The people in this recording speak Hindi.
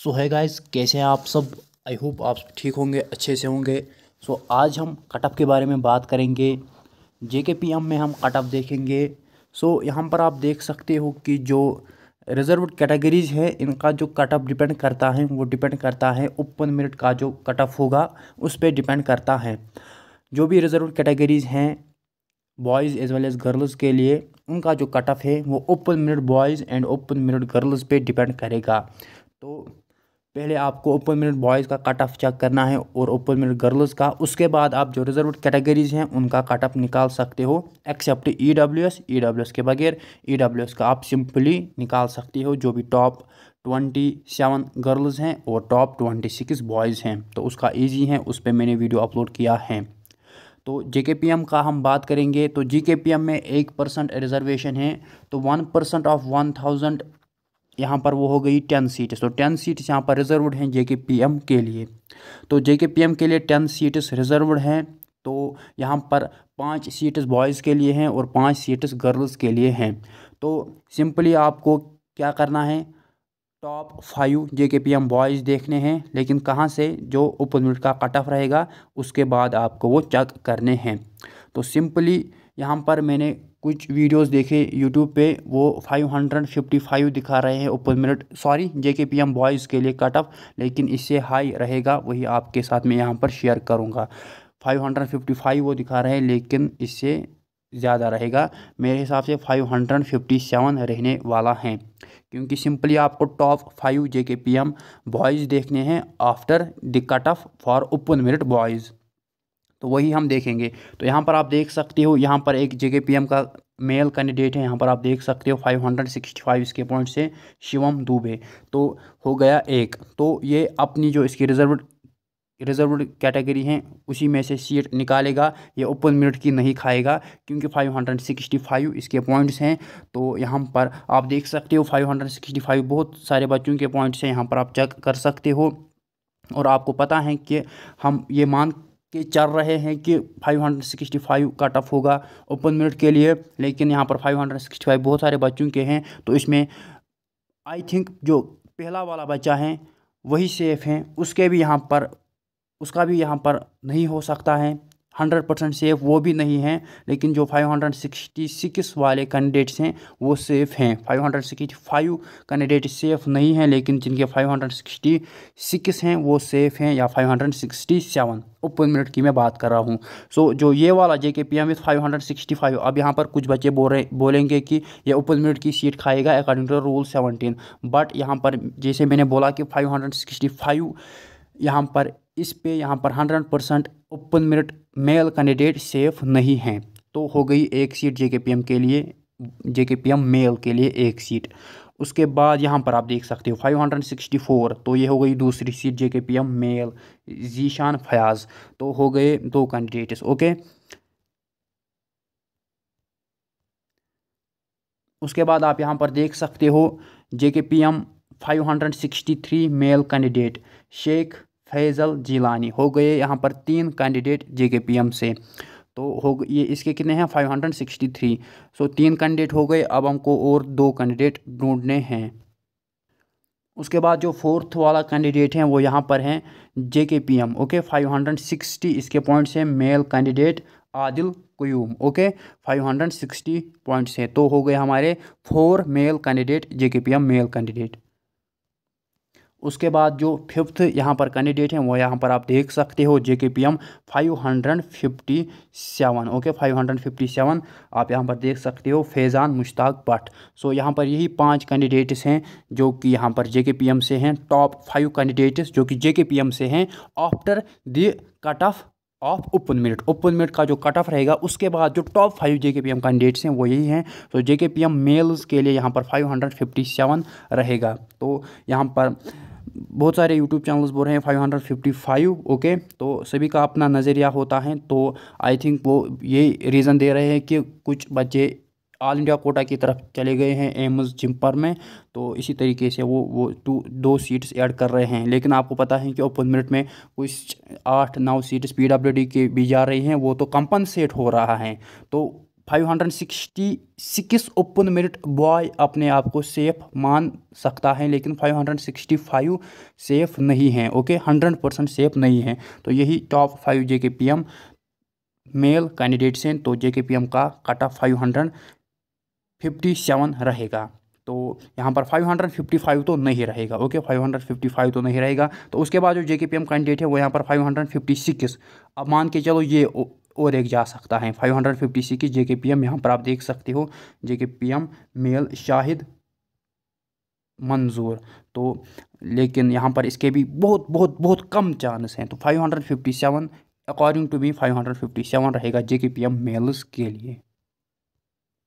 सो है गाइस कैसे हैं आप सब आई होप आप ठीक होंगे अच्छे से होंगे सो so, आज हम कटअप के बारे में बात करेंगे जे के पी एम में हम कटअप देखेंगे सो so, यहाँ पर आप देख सकते हो कि जो रिजर्व कैटेगरीज हैं इनका जो कटअप डिपेंड करता है वो डिपेंड करता है ओपन मेरिट का जो कटअप होगा उस पर डिपेंड करता है जो भी रिजर्व कैटेगरीज हैं boys as well as girls के लिए उनका जो कटअप है वो open merit boys and open merit girls पे डिपेंड करेगा तो पहले आपको ओपन मिनट बॉयज़ का कट ऑफ चेक करना है और ओपन मिनट गर्ल्स का उसके बाद आप जो रिजर्व कैटेगरीज हैं उनका कट ऑफ निकाल सकते हो except E W S E W S के बगैर ई डब्ल्यू एस का आप सिंपली निकाल सकते हो जो भी टॉप ट्वेंटी सेवन गर्ल्स हैं और टॉप ट्वेंटी सिक्स बॉयज़ हैं तो उसका ईजी है उस पर मैंने वीडियो अपलोड किया है तो जे के पी एम का हम बात करेंगे तो जी में एक परसेंट रिजर्वेशन है तो one percent of one thousand यहाँ पर वो हो गई टेन सीट्स तो टेन सीट्स यहाँ पर रिजर्वड हैं जे के पी एम के लिए तो जे के पी एम के लिए टेन सीट्स रिजर्वड हैं तो यहाँ पर पाँच सीट्स बॉयज़ के लिए हैं और पाँच सीट्स गर्ल्स के लिए हैं तो सिंपली आपको क्या करना है टॉप फाइव जे के पी एम बॉयज़ देखने हैं लेकिन कहाँ से जो ओपन मिनट का कट ऑफ रहेगा उसके बाद आपको वो चेक करने हैं तो सिंपली यहाँ पर मैंने कुछ वीडियोस देखे यूट्यूब पे वो 555 दिखा रहे हैं ओपन मिनट सॉरी जे के पी एम बॉयज़ के लिए कट ऑफ लेकिन इससे हाई रहेगा वही आपके साथ मैं यहाँ पर शेयर करूँगा 555 वो दिखा रहे हैं लेकिन इससे ज़्यादा रहेगा मेरे हिसाब से 557 रहने वाला है क्योंकि सिंपली आपको टॉप फाइव जे के पी एम बॉयज़ देखने हैं after the cut off for open merit boys तो वही हम देखेंगे तो यहाँ पर आप देख सकते हो यहाँ पर एक जे का मेल कैंडिडेट है यहाँ पर आप देख सकते हो 565 इसके पॉइंट से शिवम दुबे तो हो गया एक तो ये अपनी जो इसकी रिजर्व रिजर्व कैटेगरी हैं उसी में से सीट निकालेगा ये ओपन मिनट की नहीं खाएगा क्योंकि 565 इसके पॉइंट्स हैं तो यहाँ पर आप देख सकते हो 565 बहुत सारे बच्चों के पॉइंट्स हैं यहाँ पर आप चेक कर सकते हो और आपको पता है कि हम ये मान के चल रहे हैं कि 565 कट ऑफ होगा ओपन मेरिट के लिए लेकिन यहाँ पर 565 बहुत सारे बच्चों के हैं तो इसमें आई थिंक जो पहला वाला बच्चा है वही सेफ़ हैं उसके भी यहाँ पर उसका भी यहाँ पर नहीं हो सकता है हंड्रेड परसेंट सेफ़ वो भी नहीं है लेकिन जो फाइव हंड्रेड सिक्सटी सिक्स वाले कैंडिडेट्स हैं वो सेफ़ हैं five hundred sixty five candidate safe नहीं हैं लेकिन जिनके फाइव हंड्रेड सिक्सटी सिक्स हैं वो सेफ़ हैं या five hundred sixty seven open merit की मैं बात कर रहा हूँ सो so, जो ये वाला J K P M with five hundred sixty five अब यहाँ पर कुछ बच्चे बोल रहे बोलेंगे कि ये ओपन मिनट की सीट खाएगा according to rule seventeen but यहाँ पर जैसे मैंने बोला कि फाइव हंड्रेड सिक्सटी फाइव यहाँ पर इस पे यहाँ पर hundred percent open merit male candidate safe नहीं हैं तो हो गई एक सीट जे के पी एम के लिए जे के पी एम मेल के लिए एक सीट उसके बाद यहाँ पर आप देख सकते हो 564 तो ये हो गई दूसरी seat P M male Zeeshan Fayaz तो हो गए दो कैंडिडेट्स ओके उसके बाद आप यहाँ पर देख सकते हो P sixty three male candidate Sheikh Faisal Jilani हो गए यहाँ पर तीन कैंडिडेट एम से तो हो ये इसके कितने हैं 563 सो तीन कैंडिडेट हो गए अब हमको और दो कैंडिडेट ढूंढने हैं उसके बाद जो फोर्थ वाला कैंडिडेट हैं वो यहाँ पर हैं जे के पी एम ओके 560 इसके पॉइंट्स हैं male candidate Adil Qayoom okay 560 points हैं तो हो गए हमारे फोर मेल कैंडिडेट जे K P M male candidate उसके बाद जो फिफ्थ यहाँ पर कैंडिडेट हैं वो यहाँ पर आप देख सकते हो J K P M five hundred fifty seven okay five hundred fifty seven आप यहाँ पर देख सकते हो फैज़ान मुश्ताक भट्ट सो यहाँ पर यही पांच कैंडिडेट्स हैं जो कि यहाँ पर जे के पी एम से हैं टॉप फाइव कैंडिडेट्स जो कि जे के पी एम से हैं after the cut off off open merit open merit का जो कट ऑफ रहेगा उसके बाद जो टॉप फाइव जे के पी एम कैंडिडेट्स हैं वो यही हैं तो J K P M mails के लिए यहाँ पर फाइव हंड्रेड फिफ्टी सेवन रहेगा तो यहाँ पर बहुत सारे यूट्यूब चैनल्स बोल रहे हैं five hundred fifty five okay तो सभी का अपना नज़रिया होता है तो आई थिंक वो ये रीज़न दे रहे हैं कि कुछ बच्चे ऑल इंडिया कोटा की तरफ चले गए हैं एम्स जिम्पर में तो इसी तरीके से वो वो टू दो सीट्स ऐड कर रहे हैं लेकिन आपको पता है कि ओपन मिनट में कुछ आठ नौ सीट्स पी के भी जा रही हैं वो तो कंपनसेट हो रहा है तो 566 ओपन मेरिट बॉय अपने आप को सेफ मान सकता है लेकिन 565 सेफ नहीं है ओके 100 परसेंट सेफ नहीं है तो यही टॉप फाइव जे K P M male candidates हैं तो जे के पी एम का cut off five hundred fifty seven रहेगा तो यहाँ पर 555 तो नहीं रहेगा ओके 555 तो नहीं रहेगा तो उसके बाद जो जे के पी एम कैंडिडेट है वो यहाँ पर 556 अब मान के चलो ये और एक जा सकता है फाइव हंड्रेड फिफ्टी की जे के पी एम यहाँ पर आप देख सकते हो J K P M mail Shahid मंजूर तो लेकिन यहाँ पर इसके भी बहुत बहुत बहुत कम चांस हैं तो five hundred fifty seven according to me five hundred fifty seven रहेगा J K P M mails के लिए